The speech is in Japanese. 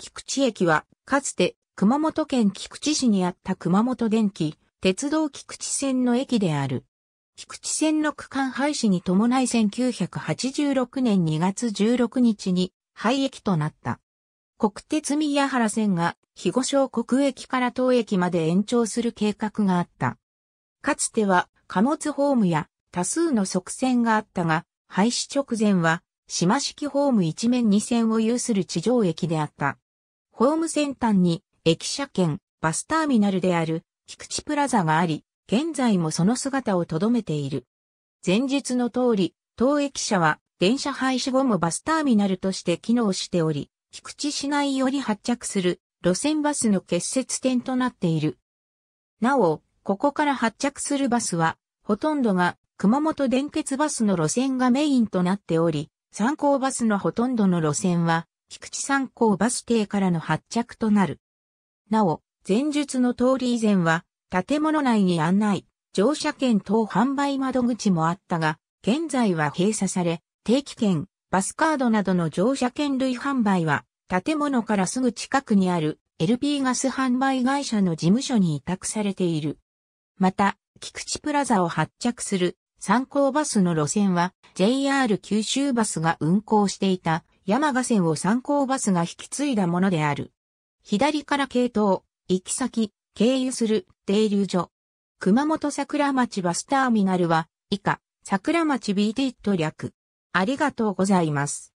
菊池駅は、かつて熊本県菊池市にあった熊本電気、鉄道菊池線の駅である。菊池線の区間廃止に伴い1986年2月16日に廃駅となった。国鉄宮原線が肥後小国駅から当駅まで延長する計画があった。かつては貨物ホームや多数の側線があったが、廃止直前は島式ホーム一面二線を有する地上駅であった。ホームセンターに駅舎兼バスターミナルである菊池プラザがあり、現在もその姿を留めている。前述の通り、当駅舎は電車廃止後もバスターミナルとして機能しており、菊池市内より発着する路線バスの結節点となっている。なお、ここから発着するバスは、ほとんどが熊本電鉄バスの路線がメインとなっており、参考バスのほとんどの路線は菊池山港バス停からの発着となる。なお、前述の通り以前は、建物内に案内、乗車券等販売窓口もあったが、現在は閉鎖され、定期券、バスカードなどの乗車券類販売は、建物からすぐ近くにある LP ガス販売会社の事務所に委託されている。また、菊池プラザを発着する参考バスの路線は JR 九州バスが運行していた山賀線を参考バスが引き継いだものである。左から系統、行き先、経由する、停留所。熊本桜町バスターミナルは、以下、桜町 BT と略。ありがとうございます。